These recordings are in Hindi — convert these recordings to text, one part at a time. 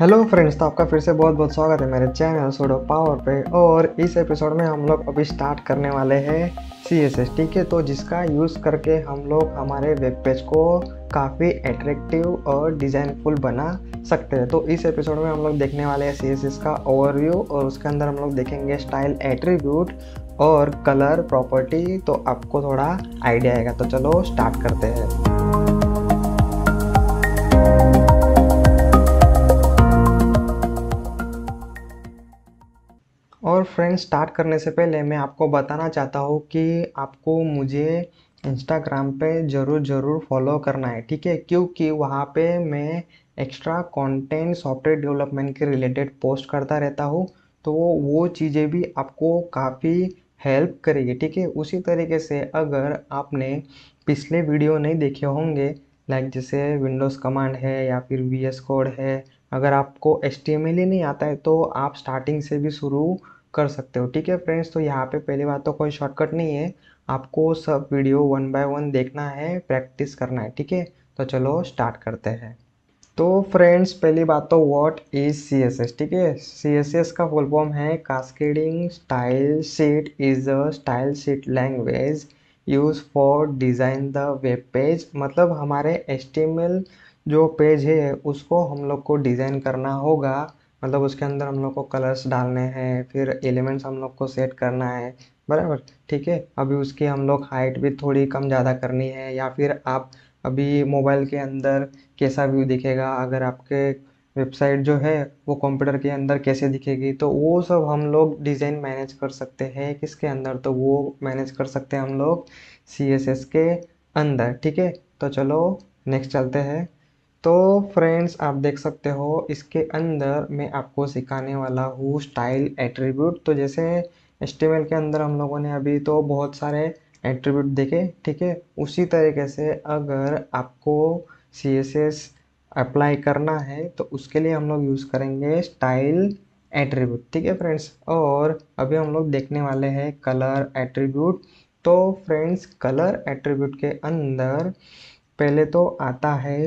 हेलो फ्रेंड्स तो आपका फिर से बहुत बहुत स्वागत है मेरे चैनल सोडो पावर पे और इस एपिसोड में हम लोग अभी स्टार्ट करने वाले हैं सी एस एस ठीक है तो जिसका यूज़ करके हम लोग हमारे वेब पेज को काफ़ी एट्रैक्टिव और डिज़ाइनफुल बना सकते हैं तो इस एपिसोड में हम लोग देखने वाले हैं सी एस एस का ओवरव्यू और उसके अंदर हम लोग देखेंगे स्टाइल एट्रीब्यूट और कलर प्रॉपर्टी तो आपको थोड़ा आइडिया आएगा तो चलो स्टार्ट करते हैं और फ्रेंड्स स्टार्ट करने से पहले मैं आपको बताना चाहता हूँ कि आपको मुझे इंस्टाग्राम पे ज़रूर ज़रूर फॉलो करना है ठीक है क्योंकि वहाँ पे मैं एक्स्ट्रा कंटेंट सॉफ्टवेयर डेवलपमेंट के रिलेटेड पोस्ट करता रहता हूँ तो वो चीज़ें भी आपको काफ़ी हेल्प करेगी ठीक है उसी तरीके से अगर आपने पिछले वीडियो नहीं देखे होंगे लाइक जैसे विंडोज़ कमांड है या फिर वी कोड है अगर आपको एस ही नहीं आता है तो आप स्टार्टिंग से भी शुरू कर सकते हो ठीक है फ्रेंड्स तो यहाँ पे पहली बात तो कोई शॉर्टकट नहीं है आपको सब वीडियो वन बाय वन देखना है प्रैक्टिस करना है ठीक है तो चलो स्टार्ट करते हैं तो फ्रेंड्स पहली बात तो what is C S S ठीक है सी एस एस का फुल फॉर्म है cascading style sheet is a style sheet language use for design the web page मतलब हमारे एस जो पेज है उसको हम लोग को डिज़ाइन करना होगा मतलब उसके अंदर हम लोग को कलर्स डालने हैं फिर एलिमेंट्स हम लोग को सेट करना है बराबर ठीक है अभी उसकी हम लोग हाइट भी थोड़ी कम ज़्यादा करनी है या फिर आप अभी मोबाइल के अंदर कैसा व्यू दिखेगा अगर आपके वेबसाइट जो है वो कंप्यूटर के अंदर कैसे दिखेगी तो वो सब हम लोग डिज़ाइन मैनेज कर सकते हैं किसके अंदर तो वो मैनेज कर सकते हैं हम लोग सी के अंदर ठीक है तो चलो नेक्स्ट चलते हैं तो फ्रेंड्स आप देख सकते हो इसके अंदर मैं आपको सिखाने वाला हूँ स्टाइल एट्रीब्यूट तो जैसे एस के अंदर हम लोगों ने अभी तो बहुत सारे एट्रीब्यूट देखे ठीक है उसी तरीके से अगर आपको सी अप्लाई करना है तो उसके लिए हम लोग यूज़ करेंगे स्टाइल एट्रीब्यूट ठीक है फ्रेंड्स और अभी हम लोग देखने वाले हैं कलर एट्रीब्यूट तो फ्रेंड्स कलर एट्रीब्यूट के अंदर पहले तो आता है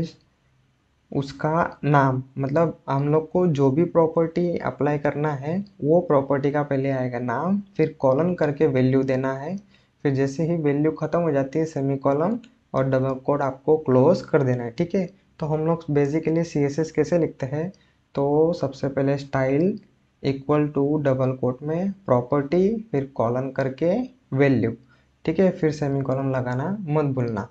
उसका नाम मतलब हम लोग को जो भी प्रॉपर्टी अप्लाई करना है वो प्रॉपर्टी का पहले आएगा नाम फिर कॉलन करके वैल्यू देना है फिर जैसे ही वैल्यू ख़त्म हो जाती है सेमी कॉलन और डबल कोड आपको क्लोज कर देना है ठीक है तो हम लोग बेसिकली सी एस एस कैसे लिखते हैं तो सबसे पहले style equal to double quote में प्रॉपर्टी फिर कॉलन करके वैल्यू ठीक है फिर सेमी कॉलन लगाना मत भूलना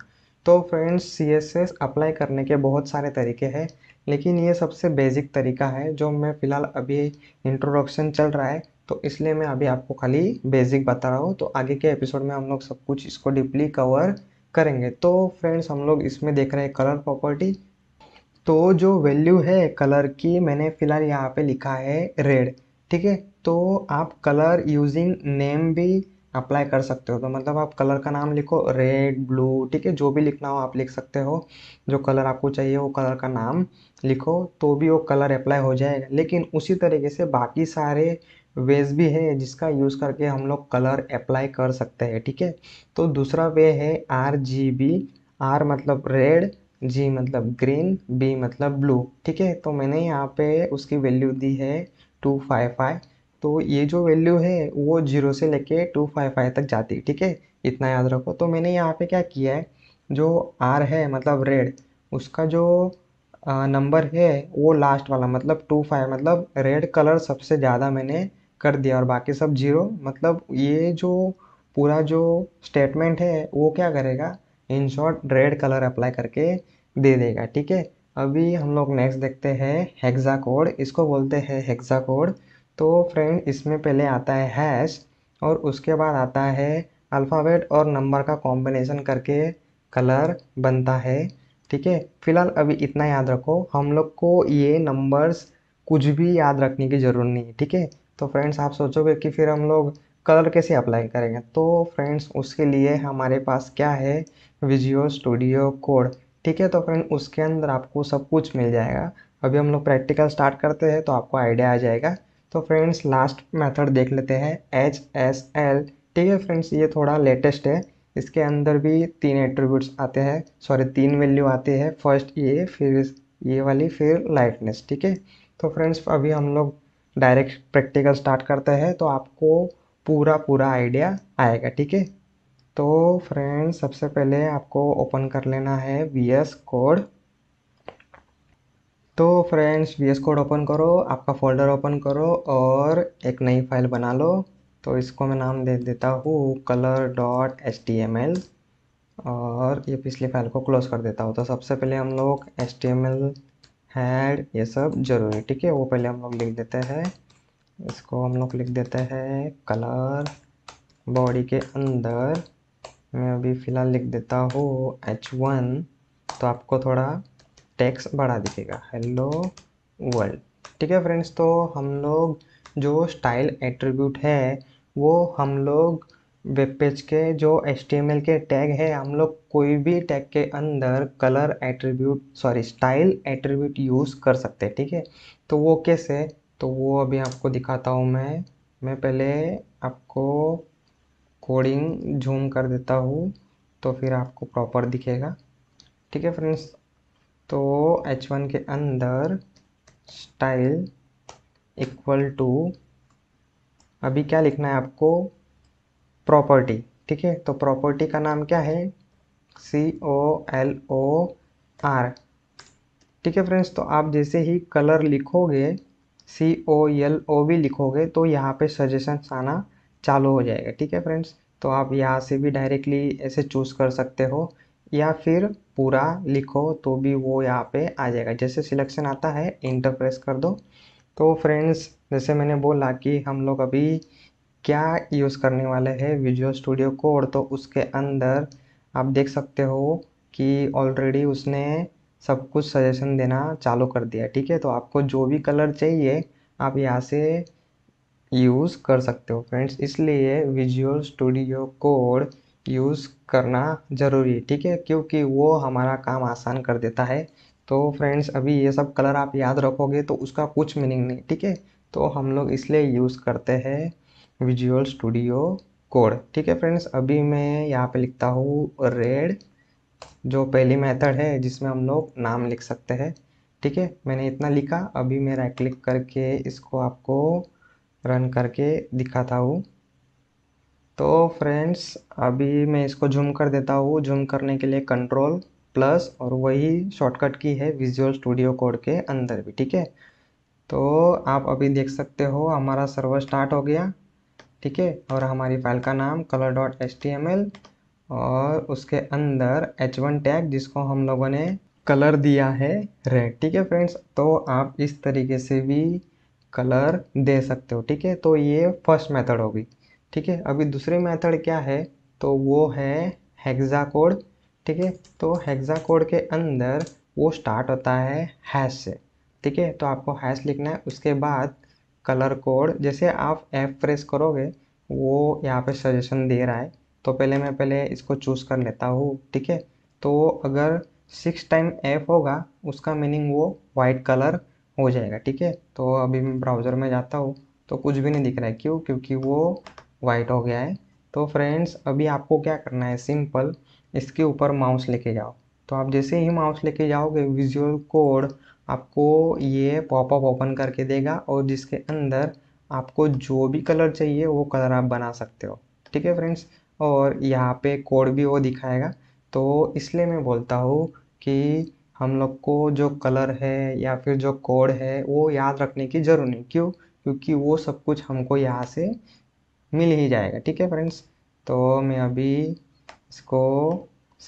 तो friends C S S apply करने के बहुत सारे तरीके हैं लेकिन ये सबसे बेसिक तरीका है जो मैं फ़िलहाल अभी इंट्रोडक्शन चल रहा है तो इसलिए मैं अभी आपको खाली बेसिक बता रहा हूँ तो आगे के एपिसोड में हम लोग सब कुछ इसको डीपली कवर करेंगे तो फ्रेंड्स हम लोग इसमें देख रहे हैं कलर प्रॉपर्टी तो जो वैल्यू है कलर की मैंने फ़िलहाल यहाँ पे लिखा है रेड ठीक है तो आप कलर यूजिंग नेम भी अप्लाई कर सकते हो तो मतलब आप कलर का नाम लिखो रेड ब्लू ठीक है जो भी लिखना हो आप लिख सकते हो जो कलर आपको चाहिए वो कलर का नाम लिखो तो भी वो कलर अप्लाई हो जाएगा लेकिन उसी तरीके से बाकी सारे वेज भी है जिसका यूज़ करके हम लोग कलर अप्लाई कर सकते हैं ठीक है तो दूसरा वे है आर जी बी आर मतलब रेड जी मतलब ग्रीन बी मतलब ब्लू ठीक है तो मैंने यहाँ पे उसकी वैल्यू दी है टू फाइव फाइव तो ये जो वैल्यू है वो जीरो से लेके टू फाइव फाइव तक जाती है ठीक है इतना याद रखो तो मैंने यहाँ पे क्या किया है जो आर है मतलब रेड उसका जो नंबर है वो लास्ट वाला मतलब टू फाइव मतलब रेड कलर सबसे ज़्यादा मैंने कर दिया और बाकी सब जीरो मतलब ये जो पूरा जो स्टेटमेंट है वो क्या करेगा in short red colour apply करके दे देगा ठीक है अभी हम लोग नेक्स्ट देखते हैं हेक्सा कोड इसको बोलते हैं हेक्सा कोड तो फ्रेंड इसमें पहले आता है हैश और उसके बाद आता है अल्फ़ाबेट और नंबर का कॉम्बिनेशन करके कलर बनता है ठीक है फिलहाल अभी इतना याद रखो हम लोग को ये नंबर्स कुछ भी याद रखने की ज़रूरत नहीं है ठीक है तो फ्रेंड्स आप सोचोगे कि फिर हम लोग कलर कैसे अप्लाई करेंगे तो फ्रेंड्स उसके लिए हमारे पास क्या है विजियो स्टूडियो कोड ठीक है तो फ्रेंड उसके अंदर आपको सब कुछ मिल जाएगा अभी हम लोग प्रैक्टिकल स्टार्ट करते हैं तो आपको आइडिया आ जाएगा तो फ्रेंड्स लास्ट मेथड देख लेते हैं एच एस एल ठीक है फ्रेंड्स ये थोड़ा लेटेस्ट है इसके अंदर भी तीन एट्रीब्यूट्स आते हैं सॉरी तीन वैल्यू आती है फर्स्ट ये फिर ये वाली फिर लाइटनेस ठीक है तो फ्रेंड्स अभी हम लोग डायरेक्ट प्रैक्टिकल स्टार्ट करते हैं तो आपको पूरा पूरा आइडिया आएगा ठीक है तो फ्रेंड्स सबसे पहले आपको ओपन कर लेना है वी एस कोड तो फ्रेंड्स वी कोड ओपन करो आपका फोल्डर ओपन करो और एक नई फाइल बना लो तो इसको मैं नाम दे देता हूँ colour dot H T M L और ये पिछली फाइल को क्लोज कर देता हूँ तो सबसे पहले हम लोग H T M L head ये सब जरूरी ठीक है वो पहले हम लोग लिख देते हैं इसको हम लोग लिख देते हैं कलर बॉडी के अंदर मैं अभी फ़िलहाल लिख देता हूँ एच वन तो आपको थोड़ा टैक्स बड़ा दिखेगा हेलो वर्ल्ड ठीक है फ्रेंड्स तो हम लोग जो स्टाइल एट्रीब्यूट है वो हम लोग वेब पेज के जो एच के टैग है हम लोग कोई भी टैग के अंदर colour attribute sorry style attribute use कर सकते हैं ठीक है तो वो कैसे तो वो अभी आपको दिखाता हूँ मैं मैं पहले आपको कोडिंग झूम कर देता हूँ तो फिर आपको प्रॉपर दिखेगा ठीक है फ्रेंड्स तो एच वन के अंदर स्टाइल इक्वल टू अभी क्या लिखना है आपको प्रॉपर्टी ठीक है तो प्रॉपर्टी का नाम क्या है सी ओ एल ओ आर ठीक है फ्रेंड्स तो आप जैसे ही कलर लिखोगे सी ओ एल ओ भी लिखोगे तो यहाँ पे सजेशंस आना चालू हो जाएगा ठीक है फ्रेंड्स तो आप यहाँ से भी डायरेक्टली ऐसे चूज़ कर सकते हो या फिर पूरा लिखो तो भी वो यहाँ पे आ जाएगा जैसे सिलेक्शन आता है इंटर प्रेस कर दो तो फ्रेंड्स जैसे मैंने बोला कि हम लोग अभी क्या यूज़ करने वाले हैं विजुअल स्टूडियो कोड तो उसके अंदर आप देख सकते हो कि ऑलरेडी उसने सब कुछ सजेशन देना चालू कर दिया ठीक है तो आपको जो भी कलर चाहिए आप यहाँ से यूज़ कर सकते हो फ्रेंड्स इसलिए विजुअल स्टूडियो कोड यूज़ करना ज़रूरी है ठीक है क्योंकि वो हमारा काम आसान कर देता है तो फ्रेंड्स अभी ये सब कलर आप याद रखोगे तो उसका कुछ मीनिंग नहीं ठीक है तो हम लोग इसलिए यूज़ करते हैं विजुअल स्टूडियो कोड ठीक है फ्रेंड्स अभी मैं यहाँ पे लिखता हूँ रेड जो पहली मेथड है जिसमें हम लोग नाम लिख सकते हैं ठीक है मैंने इतना लिखा अभी मैं राइट क्लिक करके इसको आपको रन करके दिखाता हूँ तो फ्रेंड्स अभी मैं इसको जूम कर देता हूँ जूम करने के लिए कंट्रोल प्लस और वही शॉर्टकट की है विजुअल स्टूडियो कोड के अंदर भी ठीक है तो आप अभी देख सकते हो हमारा सर्वर स्टार्ट हो गया ठीक है और हमारी फाइल का नाम colour dot H T M L और उसके अंदर एच वन टैग जिसको हम लोगों ने कलर दिया है रेड ठीक है फ्रेंड्स तो आप इस तरीके से भी कलर दे सकते हो ठीक है तो ये फर्स्ट मेथड होगी ठीक है अभी दूसरे मेथड क्या है तो वो है हेक्सा कोड ठीक है तो हेक्सा कोड के अंदर वो स्टार्ट होता है हैश से ठीक है तो आपको हैश लिखना है उसके बाद कलर कोड जैसे आप एफ प्रेस करोगे वो यहाँ पे सजेशन दे रहा है तो पहले मैं पहले इसको चूज़ कर लेता हूँ ठीक है तो अगर सिक्स टाइम एफ होगा उसका मीनिंग वो वाइट कलर हो जाएगा ठीक है तो अभी मैं ब्राउज़र में जाता हूँ तो कुछ भी नहीं दिख रहा है क्यों क्योंकि वो वाइट हो गया है तो फ्रेंड्स अभी आपको क्या करना है सिंपल इसके ऊपर माउस लेके जाओ तो आप जैसे ही माउस लेके जाओगे विजुअल कोड आपको ये पॉपअप ओपन करके देगा और जिसके अंदर आपको जो भी कलर चाहिए वो कलर आप बना सकते हो ठीक है फ्रेंड्स और यहाँ पे कोड भी वो दिखाएगा तो इसलिए मैं बोलता हूँ कि हम लोग को जो कलर है या फिर जो कोड है वो याद रखने की ज़रूरत नहीं क्यों क्योंकि वो सब कुछ हमको यहाँ से मिल ही जाएगा ठीक है फ्रेंड्स तो मैं अभी इसको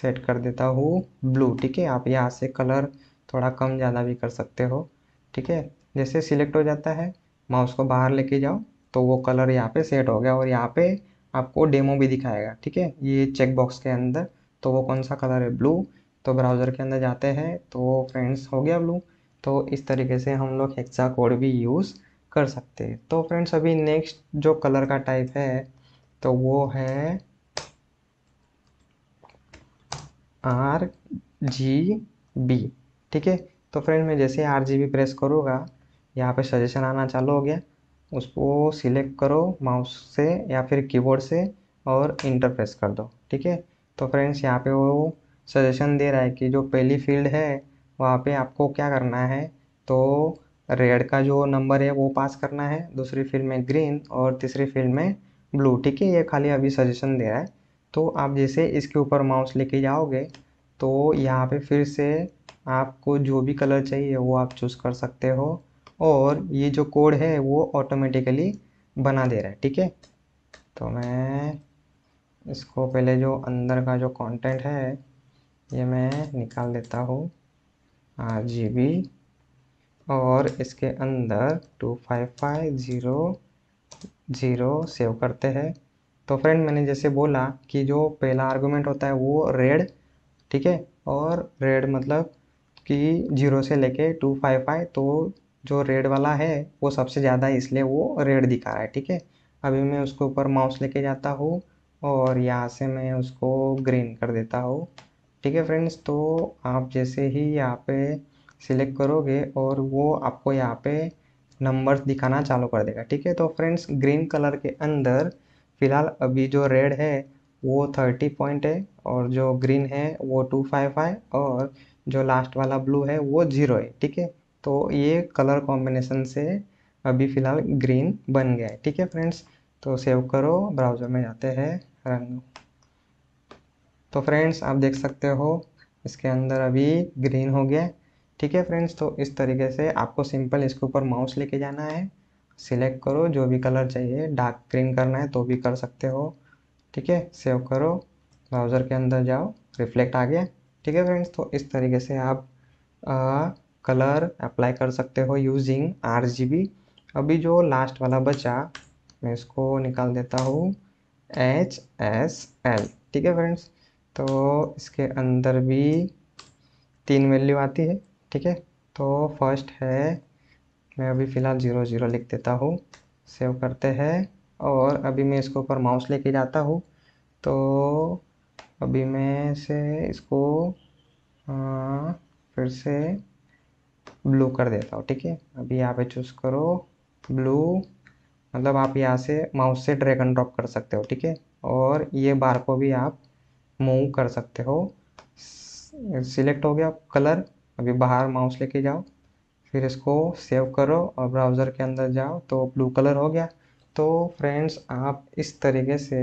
सेट कर देता हूँ ब्लू ठीक है आप यहाँ से कलर थोड़ा कम ज़्यादा भी कर सकते हो ठीक है जैसे सिलेक्ट हो जाता है माउस को बाहर लेके जाओ तो वो कलर यहाँ पे सेट हो गया और यहाँ पे आपको डेमो भी दिखाएगा ठीक है ये चेकबॉक्स के अंदर तो वो कौन सा कलर है ब्लू तो ब्राउज़र के अंदर जाते हैं तो फ्रेंड्स हो गया ब्लू तो इस तरीके से हम लोग हेक्सा कोड भी यूज़ कर सकते हैं तो फ्रेंड्स अभी नेक्स्ट जो कलर का टाइप है तो वो है आर जी बी ठीक है तो फ्रेंड्स मैं जैसे आर जी बी प्रेस करूँगा यहाँ पे सजेशन आना चालू हो गया उसको सिलेक्ट करो माउस से या फिर कीबोर्ड से और इंटर प्रेस कर दो ठीक है तो फ्रेंड्स यहाँ पे वो सजेशन दे रहा है कि जो पहली फील्ड है वहाँ पे आपको क्या करना है तो रेड का जो नंबर है वो पास करना है दूसरी फील्ड में ग्रीन और तीसरी फील्ड में ब्लू ठीक है ये खाली अभी सजेशन दे रहा है तो आप जैसे इसके ऊपर माउस लेके जाओगे तो यहाँ पे फिर से आपको जो भी कलर चाहिए वो आप चूज़ कर सकते हो और ये जो कोड है वो ऑटोमेटिकली बना दे रहा है ठीक है तो मैं इसको पहले जो अंदर का जो कंटेंट है ये मैं निकाल देता हूँ आर जी बी और इसके अंदर two five five zero zero save करते हैं तो फ्रेंड मैंने जैसे बोला कि जो पहला आर्गूमेंट होता है वो रेड ठीक है और रेड मतलब कि जीरो से लेके टू फाइव फाइव तो जो रेड वाला है वो सबसे ज़्यादा इसलिए वो रेड दिखा रहा है ठीक है अभी मैं उसके ऊपर माउस लेके जाता हूँ और यहाँ से मैं उसको ग्रीन कर देता हूँ ठीक है फ्रेंड्स तो आप जैसे ही यहाँ पे सिलेक्ट करोगे और वो आपको यहाँ पे नंबर्स दिखाना चालू कर देगा ठीक है तो फ्रेंड्स ग्रीन कलर के अंदर फ़िलहाल अभी जो रेड है वो थर्टी पॉइंट है और जो ग्रीन है वो टू फाइव है और जो लास्ट वाला ब्लू है वो ज़ीरो है ठीक है तो ये कलर कॉम्बिनेशन से अभी फ़िलहाल ग्रीन बन गया है ठीक है फ्रेंड्स तो सेव करो ब्राउज़र में जाते हैं रंग तो फ्रेंड्स आप देख सकते हो इसके अंदर अभी ग्रीन हो गया ठीक है फ्रेंड्स तो इस तरीके से आपको सिंपल इसके ऊपर माउस लेके जाना है सिलेक्ट करो जो भी कलर चाहिए डार्क ग्रीन करना है तो भी कर सकते हो ठीक है सेव करो ब्राउज़र के अंदर जाओ रिफ्लेक्ट आ गया ठीक है फ्रेंड्स तो इस तरीके से आप आ, कलर अप्लाई कर सकते हो यूजिंग आर अभी जो लास्ट वाला बचा मैं इसको निकाल देता हूँ एच एस एल ठीक है फ्रेंड्स तो इसके अंदर भी तीन वैल्यू आती है ठीक है तो फर्स्ट है मैं अभी फ़िलहाल ज़ीरो ज़ीरो लिख देता हूँ सेव करते हैं और अभी मैं इसके ऊपर माउस लेके जाता हूँ तो अभी मैं से इसको आ, फिर से ब्लू कर देता हूँ ठीक है अभी यहाँ पे चूज़ करो ब्लू मतलब आप यहाँ से माउस से ड्रैग एंड ड्रॉप कर सकते हो ठीक है और ये बार को भी आप मूव कर सकते हो सिलेक्ट हो गया कलर अभी बाहर माउस लेके जाओ फिर इसको सेव करो और ब्राउज़र के अंदर जाओ तो ब्लू कलर हो गया तो फ्रेंड्स आप इस तरीके से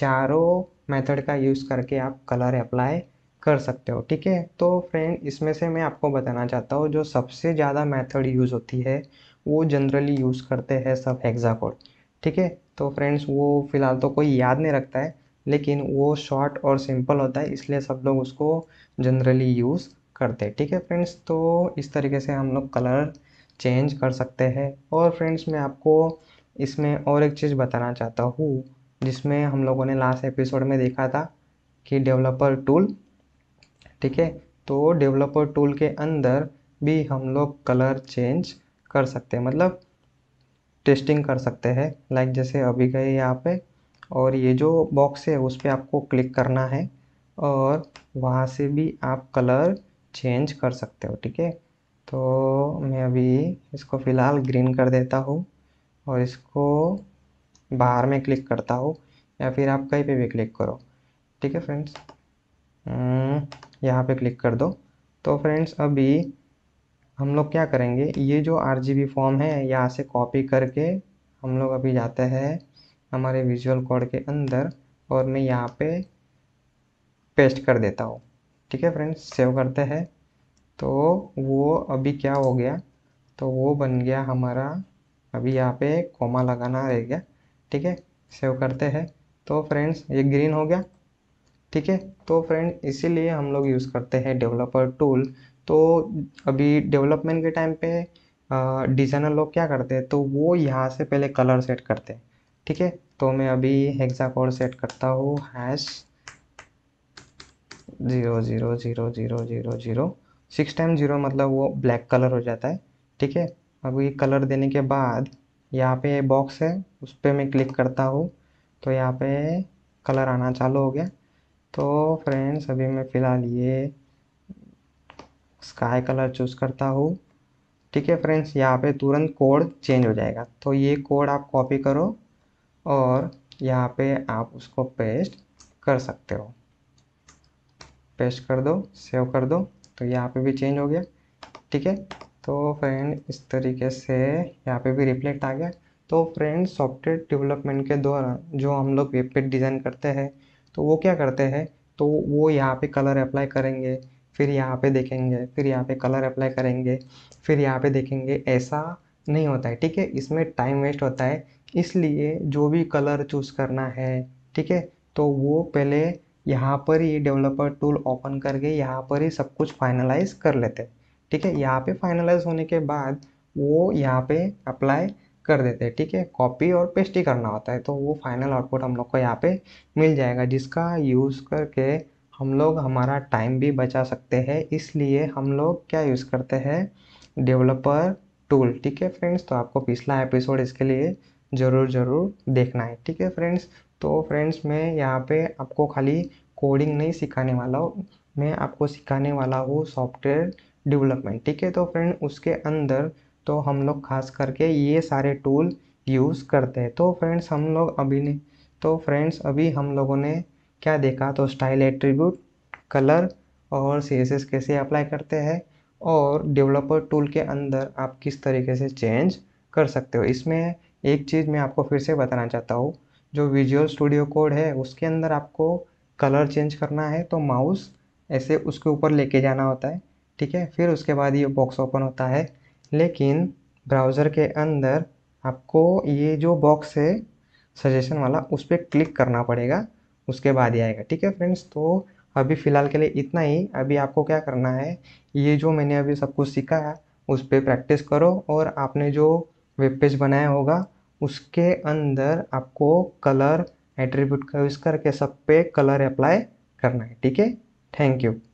चारों मेथड का यूज़ करके आप कलर अप्लाई कर सकते हो ठीक है तो फ्रेंड इसमें से मैं आपको बताना चाहता हूँ जो सबसे ज़्यादा मेथड यूज़ होती है वो जनरली यूज़ करते हैं सब हेक्सा कोड ठीक है तो फ्रेंड्स वो फ़िलहाल तो कोई याद नहीं रखता है लेकिन वो शॉर्ट और सिंपल होता है इसलिए सब लोग उसको जनरली यूज़ करते हैं ठीक है फ्रेंड्स तो इस तरीके से हम लोग कलर चेंज कर सकते हैं और फ्रेंड्स मैं आपको इसमें और एक चीज़ बताना चाहता हूँ जिसमें हम लोगों ने लास्ट एपिसोड में देखा था कि डेवलपर टूल ठीक है तो डेवलपर टूल के अंदर भी हम लोग कलर चेंज कर सकते हैं मतलब टेस्टिंग कर सकते हैं लाइक जैसे अभी गए यहाँ पे और ये जो बॉक्स है उस पर आपको क्लिक करना है और वहाँ से भी आप कलर चेंज कर सकते हो ठीक है तो मैं अभी इसको फ़िलहाल ग्रीन कर देता हूँ और इसको बाहर में क्लिक करता हूँ या फिर आप कहीं पे भी क्लिक करो ठीक है फ्रेंड्स हम्म, यहाँ पे क्लिक कर दो तो फ्रेंड्स अभी हम लोग क्या करेंगे ये जो आर फॉर्म है यहाँ से कॉपी करके हम लोग अभी जाते हैं हमारे विजुअल कोड के अंदर और मैं यहाँ पे पेस्ट कर देता हूँ ठीक है फ्रेंड्स सेव करते हैं तो वो अभी क्या हो गया तो वो बन गया हमारा अभी यहाँ पे कोमा लगाना रह गया ठीक है सेव करते हैं तो फ्रेंड्स ये ग्रीन हो गया ठीक है तो फ्रेंड इसीलिए हम लोग यूज़ करते हैं डेवलपर टूल तो अभी डेवलपमेंट के टाइम पे डिज़ाइनर लोग क्या करते हैं तो वो यहाँ से पहले कलर सेट करते हैं ठीक है तो मैं अभी हेक्सा कोड सेट करता हूँ hash zero zero zero zero zero zero six time zero मतलब वो ब्लैक कलर हो जाता है ठीक है अब ये कलर देने के बाद यहाँ पे बॉक्स है उस पर मैं क्लिक करता हूँ तो यहाँ पे कलर आना चालू हो गया तो फ्रेंड्स अभी मैं फ़िलहाल ये स्काई कलर चूज़ करता हूँ ठीक है फ्रेंड्स यहाँ पे तुरंत कोड चेंज हो जाएगा तो ये कोड आप कॉपी करो और यहाँ पे आप उसको पेस्ट कर सकते हो पेस्ट कर दो सेव कर दो तो यहाँ पे भी चेंज हो गया ठीक है तो फ्रेंड इस तरीके से यहाँ पे भी रिफ्लेक्ट आ गया तो फ्रेंड सॉफ्टवेयर डेवलपमेंट के द्वारा जो हम लोग वेब पेज डिज़ाइन करते हैं तो वो क्या करते हैं तो वो यहाँ पे कलर अप्लाई करेंगे फिर यहाँ पे देखेंगे फिर यहाँ पे कलर अप्लाई करेंगे फिर यहाँ पे देखेंगे ऐसा नहीं होता है ठीक है इसमें टाइम वेस्ट होता है इसलिए जो भी कलर चूज़ करना है ठीक है तो वो पहले यहाँ पर ही डेवलपर टूल ओपन करके यहाँ पर ही सब कुछ फाइनलाइज कर लेते ठीक है यहाँ पे फाइनलाइज होने के बाद वो यहाँ पे अप्लाई कर देते हैं ठीक है कॉपी और पेस्ट ही करना होता है तो वो फाइनल आउटपुट हम लोग को यहाँ पे मिल जाएगा जिसका यूज़ करके हम लोग हमारा टाइम भी बचा सकते हैं इसलिए हम लोग क्या यूज़ करते हैं डेवलपर टूल ठीक है फ्रेंड्स तो आपको पिछला एपिसोड इसके लिए ज़रूर ज़रूर देखना है ठीक है फ्रेंड्स तो फ्रेंड्स मैं यहाँ पे आपको खाली कोडिंग नहीं सिखाने वाला हूँ मैं आपको सिखाने वाला हूँ सॉफ्टवेयर डेवलपमेंट ठीक है तो फ्रेंड उसके अंदर तो हम लोग खास करके ये सारे टूल यूज़ करते हैं तो फ्रेंड्स हम लोग अभी ने तो फ्रेंड्स अभी हम लोगों ने क्या देखा तो स्टाइल एट्रीब्यूट कलर और सी कैसे अप्लाई करते हैं और डेवलपर टूल के अंदर आप किस तरीके से चेंज कर सकते हो इसमें एक चीज़ मैं आपको फिर से बताना चाहता हूँ जो विजुअल स्टूडियो कोड है उसके अंदर आपको कलर चेंज करना है तो माउस ऐसे उसके ऊपर लेके जाना होता है ठीक है फिर उसके बाद ये बॉक्स ओपन होता है लेकिन ब्राउज़र के अंदर आपको ये जो बॉक्स है सजेशन वाला उस पर क्लिक करना पड़ेगा उसके बाद ही आएगा ठीक है फ्रेंड्स तो अभी फ़िलहाल के लिए इतना ही अभी आपको क्या करना है ये जो मैंने अभी सब कुछ सीखा है उस पर प्रैक्टिस करो और आपने जो वेब पेज बनाया होगा उसके अंदर आपको कलर एट्रीब्यूट का यूज़ करके सब पे कलर अप्लाई करना है ठीक है थैंक यू